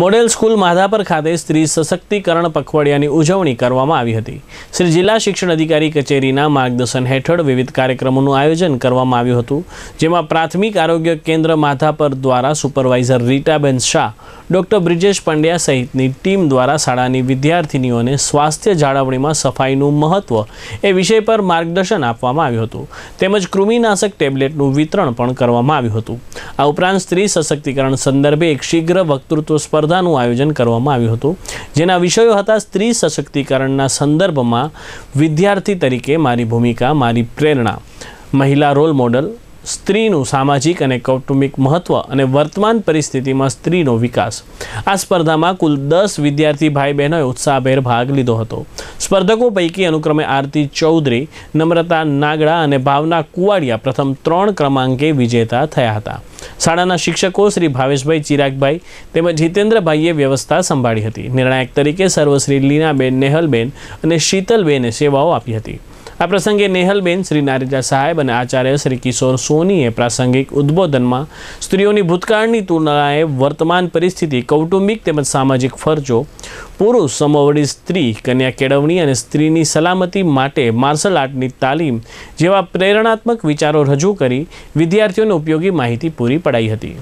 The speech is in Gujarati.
મોડેલ સ્કૂલ માધાપર ખાતે સ્ત્રી સશક્તિકરણ પખવાડિયાની ઉજવણી કરવામાં આવી હતી શ્રી જિલ્લા શિક્ષણ અધિકારી કચેરીના માર્ગદર્શન હેઠળ વિવિધ કાર્યક્રમોનું આયોજન કરવામાં આવ્યું હતું જેમાં પ્રાથમિક આરોગ્ય કેન્દ્ર માધાપર દ્વારા સુપરવાઇઝર રીટાબેન શાહ ડૉક્ટર બ્રિજેશ પંડ્યા સહિતની ટીમ દ્વારા શાળાની વિદ્યાર્થિનીઓને સ્વાસ્થ્ય જાળવણીમાં સફાઈનું મહત્ત્વ એ વિષય પર માર્ગદર્શન આપવામાં આવ્યું હતું તેમજ કૃમિનાશક ટેબ્લેટનું વિતરણ પણ કરવામાં આવ્યું હતું આ ઉપરાંત સ્ત્રી સશક્તિકરણ સંદર્ભે એક શીઘ્ર વક્તૃત્વ સ્પર્ધાનું આયોજન કરવામાં આવ્યું હતું જેના વિષયો હતા સ્ત્રી સશક્તિકરણના સંદર્ભમાં વિદ્યાર્થી તરીકે મારી ભૂમિકા મારી પ્રેરણા મહિલા રોલ મોડલ સ્ત્રીનું સામાજિક અને કૌટુંબિક મહત્વ અને વર્તમાન પરિસ્થિતિમાં સ્ત્રીનો વિકાસ આ સ્પર્ધામાં કુલ દસ વિદ્યાર્થી ભાઈ બહેનોએ ઉત્સાહભેર ભાગ લીધો હતો સ્પર્ધકો પૈકી અનુક્રમે આરતી ચૌધરી નમ્રતા નાગડા અને ભાવના કુવાડિયા પ્રથમ ત્રણ ક્રમાંકે વિજેતા થયા હતા શાળાના શિક્ષકો શ્રી ભાવેશભાઈ ચિરાગભાઈ તેમજ જીતેન્દ્રભાઈએ વ્યવસ્થા સંભાળી હતી નિર્ણાયક તરીકે સર્વશ્રી લીનાબેન નેહલબેન અને શીતલબેને સેવાઓ આપી હતી આ પ્રસંગે નેહલબેન શ્રી નારિતા સાહેબ અને આચાર્ય શ્રી કિશોર સોનીએ પ્રાસંગિક ઉદ્બોધનમાં સ્ત્રીઓની ભૂતકાળની તુલનાએ વર્તમાન પરિસ્થિતિ કૌટુંબિક તેમજ સામાજિક ફરજો પુરુષ સમવડી સ્ત્રી કન્યા કેળવણી અને સ્ત્રીની સલામતી માટે માર્શલ આર્ટની તાલીમ જેવા પ્રેરણાત્મક વિચારો રજૂ કરી વિદ્યાર્થીઓને ઉપયોગી માહિતી પૂરી પડાઈ હતી